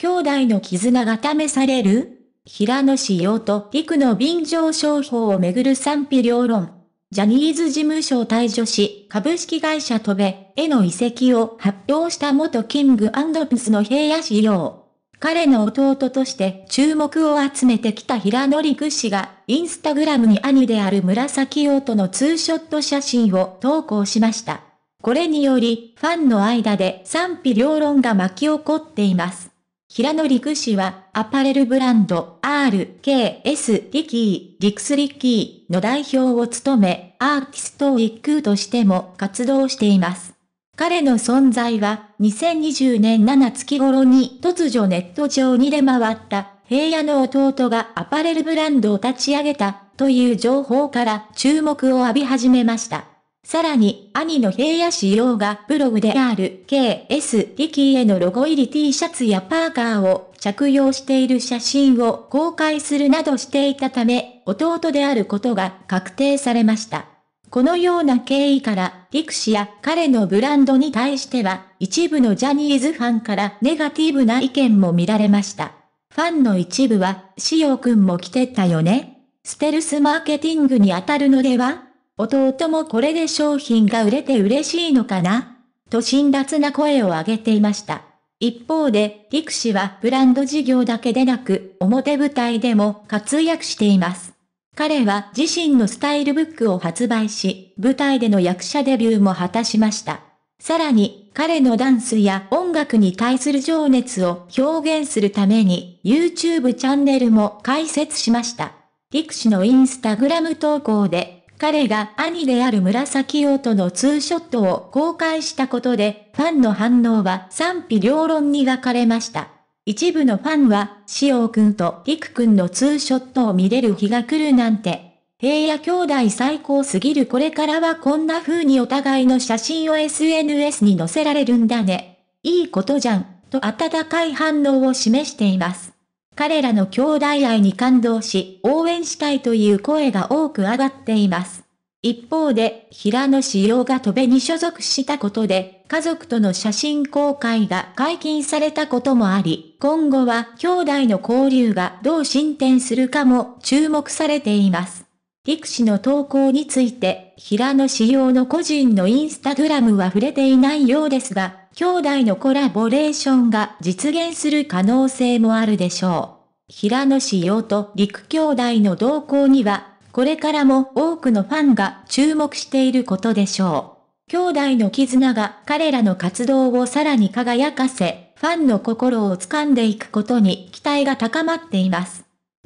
兄弟の絆が試される平野紫耀と陸の便乗商法をめぐる賛否両論。ジャニーズ事務所を退所し、株式会社トベへの移籍を発表した元キングプスの平野紫耀。彼の弟として注目を集めてきた平野陸氏が、インスタグラムに兄である紫王とのツーショット写真を投稿しました。これにより、ファンの間で賛否両論が巻き起こっています。平野陸氏は、アパレルブランド RKS リキー、リクスリキーの代表を務め、アーティストを一空としても活動しています。彼の存在は、2020年7月頃に突如ネット上に出回った、平野の弟がアパレルブランドを立ち上げた、という情報から注目を浴び始めました。さらに、兄の平野仕様がブログである KS ーへのロゴ入り T シャツやパーカーを着用している写真を公開するなどしていたため、弟であることが確定されました。このような経緯から、リクシや彼のブランドに対しては、一部のジャニーズファンからネガティブな意見も見られました。ファンの一部は、しおくんも来てたよねステルスマーケティングに当たるのでは弟もこれで商品が売れて嬉しいのかなと辛辣な声を上げていました。一方で、リクシはブランド事業だけでなく、表舞台でも活躍しています。彼は自身のスタイルブックを発売し、舞台での役者デビューも果たしました。さらに、彼のダンスや音楽に対する情熱を表現するために、YouTube チャンネルも開設しました。リクシのインスタグラム投稿で彼が兄である紫王とのツーショットを公開したことで、ファンの反応は賛否両論に分かれました。一部のファンは、潮くんと陸くんのツーショットを見れる日が来るなんて。平野兄弟最高すぎるこれからはこんな風にお互いの写真を SNS に載せられるんだね。いいことじゃん、と温かい反応を示しています。彼らの兄弟愛に感動し、応援したいという声が多く上がっています。一方で、平野志陽が戸部に所属したことで、家族との写真公開が解禁されたこともあり、今後は兄弟の交流がどう進展するかも注目されています。陸氏の投稿について、平野志陽の個人のインスタグラムは触れていないようですが、兄弟のコラボレーションが実現する可能性もあるでしょう。平野志陽と陸兄弟の動向には、これからも多くのファンが注目していることでしょう。兄弟の絆が彼らの活動をさらに輝かせ、ファンの心を掴んでいくことに期待が高まっています。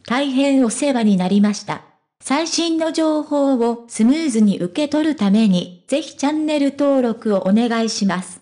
大変お世話になりました。最新の情報をスムーズに受け取るために、ぜひチャンネル登録をお願いします。